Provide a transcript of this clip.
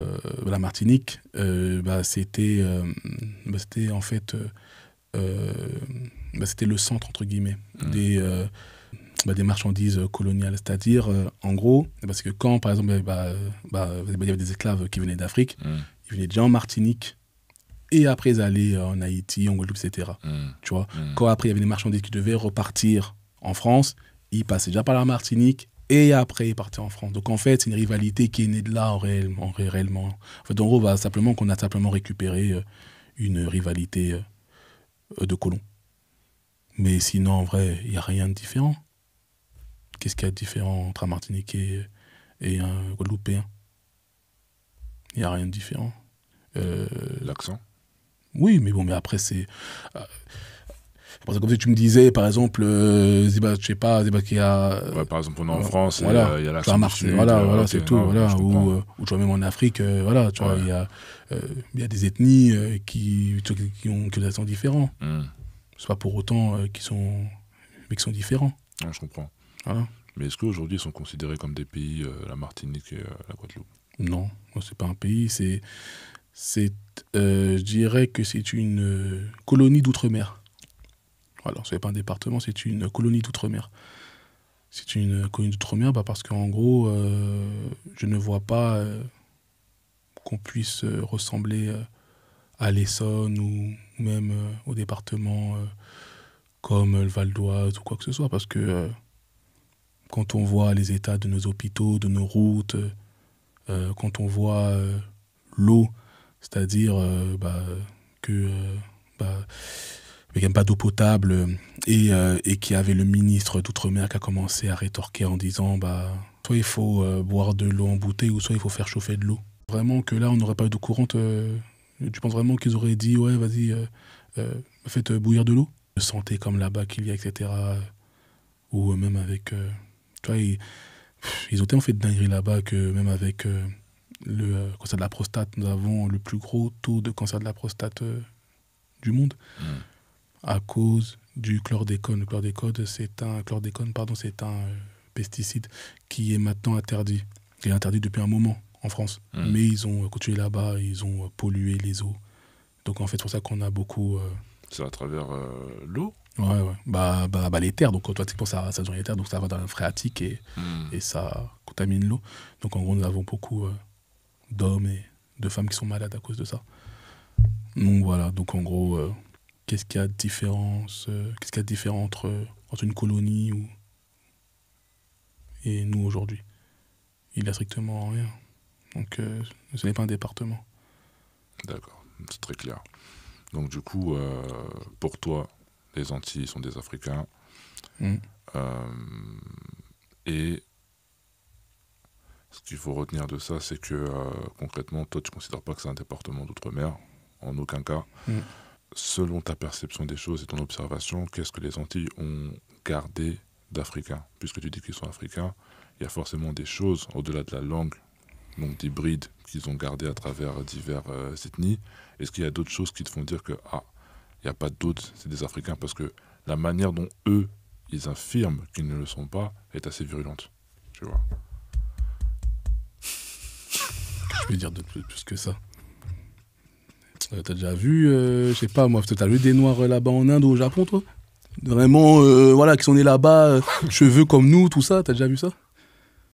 Euh, la Martinique, euh, bah, euh, bah, c'était en fait bah, c'était le centre entre guillemets mmh. des marchandises coloniales. C'est-à-dire, en gros, parce que quand, par exemple, il y avait des esclaves qui venaient d'Afrique, mmh. ils venaient déjà en Martinique, et après ils allaient en Haïti, en Guadeloupe, etc. Mmh. Tu vois, quand après il y avait des marchandises qui devaient repartir en France, ils passaient déjà par la Martinique, et après, il parti en France. Donc en fait, c'est une rivalité qui est née de là, réellement. réellement. En en gros, va bah, simplement qu'on a simplement récupéré euh, une rivalité euh, de colons. Mais sinon, en vrai, il n'y a rien de différent. Qu'est-ce qu'il y a de différent entre un Martiniquais et un Guadeloupéen Il n'y a rien de différent. Euh, L'accent Oui, mais bon, mais après, c'est. Comme tu me disais, par exemple, euh, je sais pas, a. par exemple, on est en euh, France, il y a la Voilà, voilà euh, c'est tout. Voilà, euh, ou, tu vois, même en Afrique, voilà, tu vois, il y y, y, a des ethnies qui, qui, ont, qui ont différents. Hmm. pas pour autant qu'ils sont. mais qui sont différents. je comprends. Mais est-ce qu'aujourd'hui, ils sont considérés comme des pays, la Martinique et la Guadeloupe Non, c'est pas un pays, c'est. c'est je dirais que c'est une colonie d'outre-mer. Alors, ce n'est pas un département, c'est une colonie d'outre-mer. C'est une colonie d'outre-mer bah, parce qu'en gros, euh, je ne vois pas euh, qu'on puisse euh, ressembler à l'Essonne ou même au département comme le Val d'Oise ou quoi que ce soit. Parce que quand on voit les états de nos hôpitaux, de nos routes, quand on voit l'eau, c'est-à-dire bah, que bah, mais n'y pas d'eau potable, euh, et, euh, et qui avait le ministre d'Outre-mer qui a commencé à rétorquer en disant bah, soit il faut euh, boire de l'eau en bouteille, ou soit il faut faire chauffer de l'eau. Vraiment que là, on n'aurait pas eu de courante. Euh, tu penses vraiment qu'ils auraient dit ouais, vas-y, faites bouillir de l'eau De santé comme là-bas qu'il y a, etc. Ou même avec. toi ils, ont tellement fait de dingueries là-bas que même avec le cancer de la prostate, nous avons le plus gros taux de cancer de la prostate du monde. Mmh à cause du chlordécone. Le chlordécone, c'est un, pardon, c'est un euh, pesticide qui est maintenant interdit, Il est interdit depuis un moment en France. Hmm. Mais ils ont euh, continué là-bas, ils ont euh, pollué les eaux. Donc en fait, c'est pour ça qu'on a beaucoup. C'est à travers l'eau Ouais, ouais. Bah, bah, bah, les terres, donc automatiquement ça, ça les terres, donc ça va dans la phréatique et, hmm. et ça contamine l'eau. Donc en gros, nous avons beaucoup d'hommes et de femmes qui sont malades à cause de ça. Donc voilà, donc en gros, qu'est-ce qu'il y a de différence, euh, qu'est-ce qu'il y a différent entre, entre une colonie ou... et nous aujourd'hui. Il n'y a strictement rien. Donc euh, ce n'est pas un département. D'accord, c'est très clair. Donc du coup, euh, pour toi, les Antilles sont des Africains. Mmh. et ce qu'il faut retenir de ça, c'est que concrètement, toi, tu ne considères pas que c'est un département d'outre-mer, en aucun cas. Mmh selon ta perception des choses et ton observation, qu'est-ce que les Antilles ont gardé d'Africains Puisque tu dis qu'ils sont africains, il y a forcément des choses au-delà de la langue, donc des qu'ils ont gardées à travers divers euh, ethnies. Est-ce qu'il y a d'autres choses qui te font dire que, ah, il n'y a pas d'autres, c'est des Africains Parce que la manière dont eux, ils affirment qu'ils ne le sont pas est assez virulente. Tu vois Je peux dire de plus que ça. T'as déjà vu, euh, je sais pas moi, t'as vu des noirs euh, là-bas en Inde ou au Japon, toi Vraiment, euh, voilà, qui sont nés là-bas, cheveux comme nous, tout ça, t'as déjà vu ça